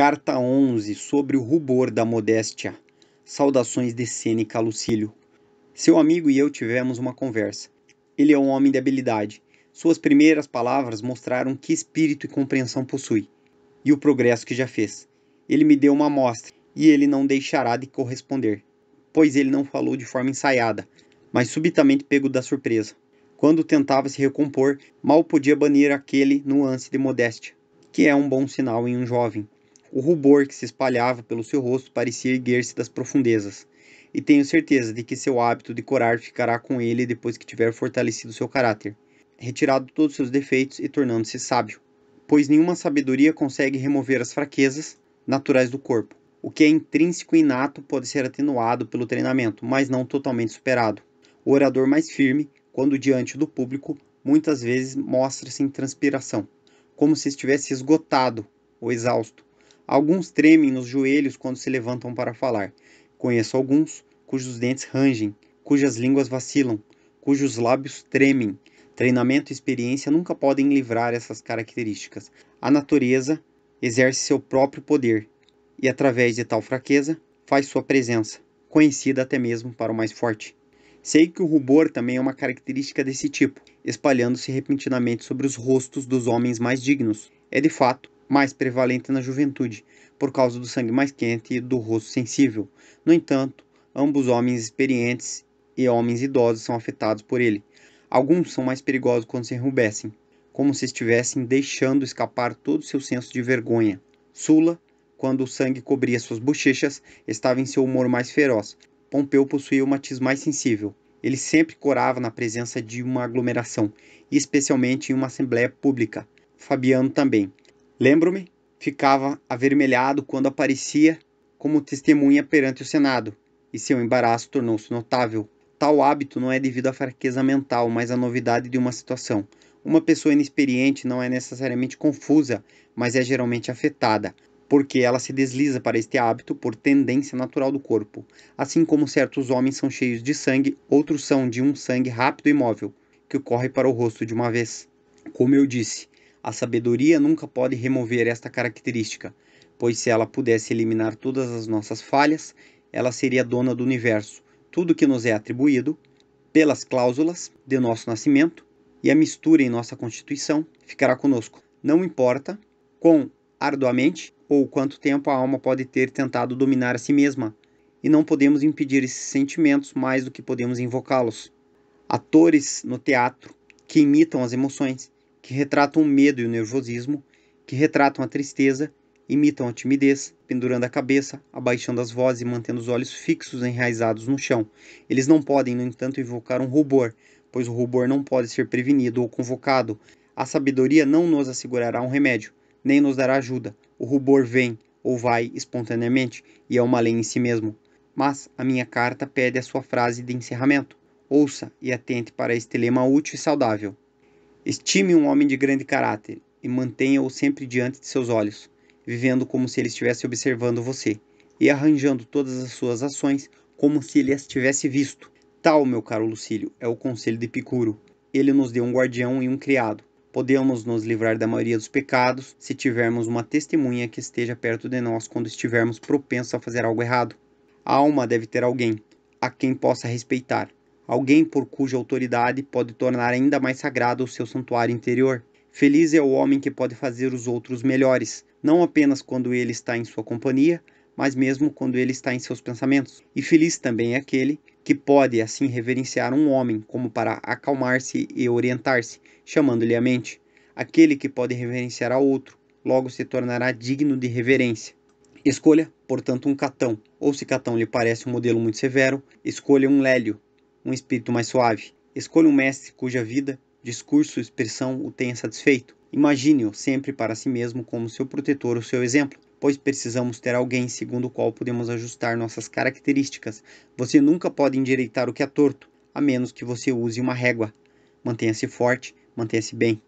Carta 11 sobre o rubor da modéstia. Saudações de Sêneca Lucílio. Seu amigo e eu tivemos uma conversa. Ele é um homem de habilidade. Suas primeiras palavras mostraram que espírito e compreensão possui e o progresso que já fez. Ele me deu uma amostra e ele não deixará de corresponder, pois ele não falou de forma ensaiada, mas subitamente pego da surpresa. Quando tentava se recompor, mal podia banir aquele nuance de modéstia, que é um bom sinal em um jovem o rubor que se espalhava pelo seu rosto parecia erguer-se das profundezas, e tenho certeza de que seu hábito de corar ficará com ele depois que tiver fortalecido seu caráter, retirado todos seus defeitos e tornando-se sábio. Pois nenhuma sabedoria consegue remover as fraquezas naturais do corpo. O que é intrínseco e inato pode ser atenuado pelo treinamento, mas não totalmente superado. O orador mais firme, quando diante do público, muitas vezes mostra-se em transpiração, como se estivesse esgotado ou exausto Alguns tremem nos joelhos quando se levantam para falar. Conheço alguns cujos dentes rangem, cujas línguas vacilam, cujos lábios tremem. Treinamento e experiência nunca podem livrar essas características. A natureza exerce seu próprio poder e, através de tal fraqueza, faz sua presença, conhecida até mesmo para o mais forte. Sei que o rubor também é uma característica desse tipo, espalhando-se repentinamente sobre os rostos dos homens mais dignos. É de fato mais prevalente na juventude, por causa do sangue mais quente e do rosto sensível. No entanto, ambos homens experientes e homens idosos são afetados por ele. Alguns são mais perigosos quando se enrubescem, como se estivessem deixando escapar todo o seu senso de vergonha. Sula, quando o sangue cobria suas bochechas, estava em seu humor mais feroz. Pompeu possuía uma tis mais sensível. Ele sempre corava na presença de uma aglomeração, especialmente em uma assembleia pública. Fabiano também. Lembro-me, ficava avermelhado quando aparecia como testemunha perante o Senado, e seu embaraço tornou-se notável. Tal hábito não é devido à fraqueza mental, mas à novidade de uma situação. Uma pessoa inexperiente não é necessariamente confusa, mas é geralmente afetada, porque ela se desliza para este hábito por tendência natural do corpo. Assim como certos homens são cheios de sangue, outros são de um sangue rápido e móvel, que corre para o rosto de uma vez. Como eu disse, a sabedoria nunca pode remover esta característica, pois se ela pudesse eliminar todas as nossas falhas, ela seria dona do universo. Tudo que nos é atribuído, pelas cláusulas de nosso nascimento e a mistura em nossa Constituição, ficará conosco. Não importa quão arduamente ou quanto tempo a alma pode ter tentado dominar a si mesma, e não podemos impedir esses sentimentos mais do que podemos invocá-los. Atores no teatro que imitam as emoções que retratam o medo e o nervosismo, que retratam a tristeza, imitam a timidez, pendurando a cabeça, abaixando as vozes e mantendo os olhos fixos enraizados no chão. Eles não podem, no entanto, evocar um rubor, pois o rubor não pode ser prevenido ou convocado. A sabedoria não nos assegurará um remédio, nem nos dará ajuda. O rubor vem ou vai espontaneamente e é uma lei em si mesmo. Mas a minha carta pede a sua frase de encerramento. Ouça e atente para este lema útil e saudável. Estime um homem de grande caráter e mantenha-o sempre diante de seus olhos, vivendo como se ele estivesse observando você e arranjando todas as suas ações como se ele as tivesse visto. Tal, meu caro Lucílio, é o conselho de Epicuro. Ele nos deu um guardião e um criado. Podemos nos livrar da maioria dos pecados se tivermos uma testemunha que esteja perto de nós quando estivermos propensos a fazer algo errado. A alma deve ter alguém a quem possa respeitar, alguém por cuja autoridade pode tornar ainda mais sagrado o seu santuário interior. Feliz é o homem que pode fazer os outros melhores, não apenas quando ele está em sua companhia, mas mesmo quando ele está em seus pensamentos. E feliz também é aquele que pode assim reverenciar um homem como para acalmar-se e orientar-se, chamando-lhe a mente. Aquele que pode reverenciar a outro, logo se tornará digno de reverência. Escolha, portanto, um catão, ou se catão lhe parece um modelo muito severo, escolha um lélio, um espírito mais suave. Escolha um mestre cuja vida, discurso e expressão o tenha satisfeito. Imagine-o sempre para si mesmo como seu protetor ou seu exemplo, pois precisamos ter alguém segundo o qual podemos ajustar nossas características. Você nunca pode endireitar o que é torto, a menos que você use uma régua. Mantenha-se forte, mantenha-se bem.